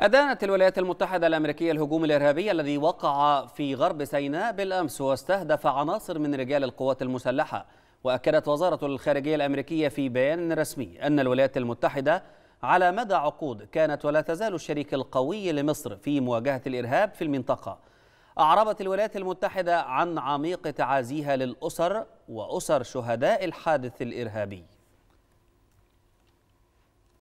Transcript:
أدانت الولايات المتحدة الأمريكية الهجوم الإرهابي الذي وقع في غرب سيناء بالأمس واستهدف عناصر من رجال القوات المسلحة وأكدت وزارة الخارجية الأمريكية في بيان رسمي أن الولايات المتحدة على مدى عقود كانت ولا تزال الشريك القوي لمصر في مواجهة الإرهاب في المنطقة أعربت الولايات المتحدة عن عميق تعازيها للأسر وأسر شهداء الحادث الإرهابي